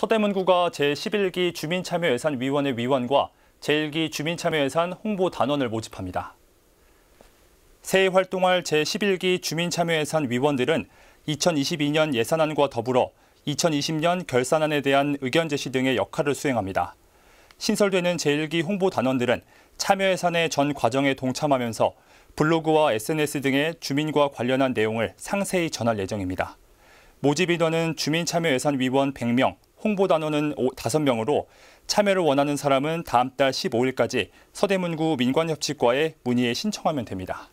서대문구가 제11기 주민참여예산위원회 위원과 제1기 주민참여예산 홍보단원을 모집합니다. 새해 활동할 제11기 주민참여예산 위원들은 2022년 예산안과 더불어 2020년 결산안에 대한 의견 제시 등의 역할을 수행합니다. 신설되는 제1기 홍보단원들은 참여예산의 전 과정에 동참하면서 블로그와 SNS 등의 주민과 관련한 내용을 상세히 전할 예정입니다. 모집 인원은 주민참여예산위원 100명, 홍보 단원은 5명으로 참여를 원하는 사람은 다음 달 15일까지 서대문구 민관협치과에 문의해 신청하면 됩니다.